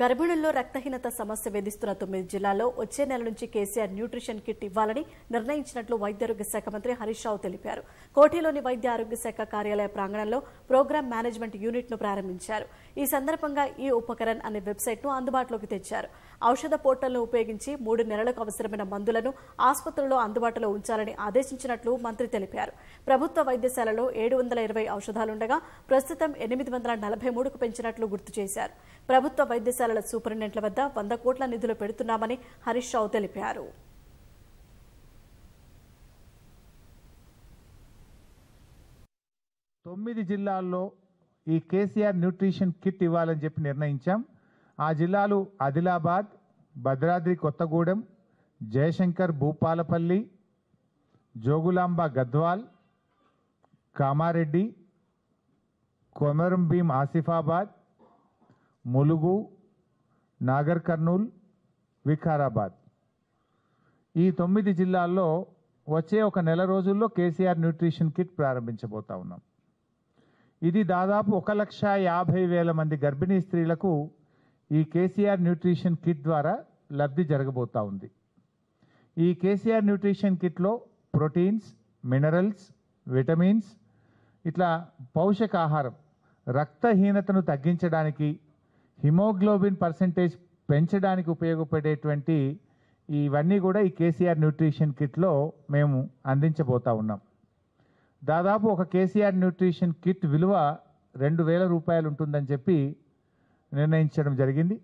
గర్భిణుల్లో రక్తహీనత సమస్య వేధిస్తున్న తొమ్మిది జిల్లాల్లో వచ్చే నెల నుంచి కేసీఆర్ న్యూట్రిషన్ కిట్ ఇవ్వాలని నిర్ణయించినట్లు వైద్యారోగ్య శాఖ మంత్రి హరీష్ రావు తెలిపారు కోఠీలోని వైద్య ఆరోగ్య శాఖ కార్యాలయ ప్రాంగణంలో ప్రోగ్రామ్ మేనేజ్మెంట్ యూనిట్ ను ప్రారంభించారు ఈ సందర్భంగా ఈ ఉపకరణ్ అనే వెబ్సైట్ ను అందుబాటులోకి తెచ్చారు ఔషధ పోర్టల్ ను ఉపయోగించి మూడు నెలలకు అవసరమైన మందులను ఆసుపత్రుల్లో అందుబాటులో ఉంచాలని ఆదేశించినట్లు మంత్రి తెలిపారు ప్రభుత్వ వైద్యశాలలో ఏడు వందల ఇరవై ఔషధాలుండగా ప్రస్తుతం ఎనిమిది వందల నలభై మూడుకు పెంచినట్లు గుర్తు చేశారు ప్రభుత్వ వైద్య పాఠశాలల సూపరింటెండెంట్ల వద్ద వంద కోట్ల నిధులు పెడుతున్నామని హరీష్ రావు తెలిపారు తొమ్మిది జిల్లాల్లో ఈ కేసీఆర్ న్యూట్రిషన్ కిట్ ఇవ్వాలని చెప్పి నిర్ణయించాం ఆ జిల్లాలు ఆదిలాబాద్ భద్రాద్రి కొత్తగూడెం జయశంకర్ భూపాలపల్లి జోగులాంబ గద్వాల్ కామారెడ్డి కొమరం భీం ఆసిఫాబాద్ ములుగు నాగర్ కర్నూల్ వికారాబాద్ ఈ తొమ్మిది జిల్లాల్లో వచ్చే ఒక నెల రోజుల్లో కేసీఆర్ న్యూట్రిషన్ కిట్ ప్రారంభించబోతా ఉన్నాం ఇది దాదాపు ఒక లక్ష యాభై వేల మంది గర్భిణీ స్త్రీలకు ఈ కేసీఆర్ న్యూట్రిషన్ కిట్ ద్వారా లబ్ధి జరగబోతా ఉంది ఈ కేసీఆర్ న్యూట్రిషన్ కిట్లో ప్రోటీన్స్ మినరల్స్ విటమిన్స్ ఇట్లా పౌషకాహారం రక్తహీనతను తగ్గించడానికి హిమోగ్లోబిన్ పర్సంటేజ్ పెంచడానికి ఉపయోగపడేటువంటి ఇవన్నీ కూడా ఈ కేసీఆర్ న్యూట్రిషన్ కిట్లో మేము అందించబోతా ఉన్నాం దాదాపు ఒక కేసీఆర్ న్యూట్రిషన్ కిట్ విలువ రెండు వేల రూపాయలు ఉంటుందని చెప్పి నిర్ణయించడం జరిగింది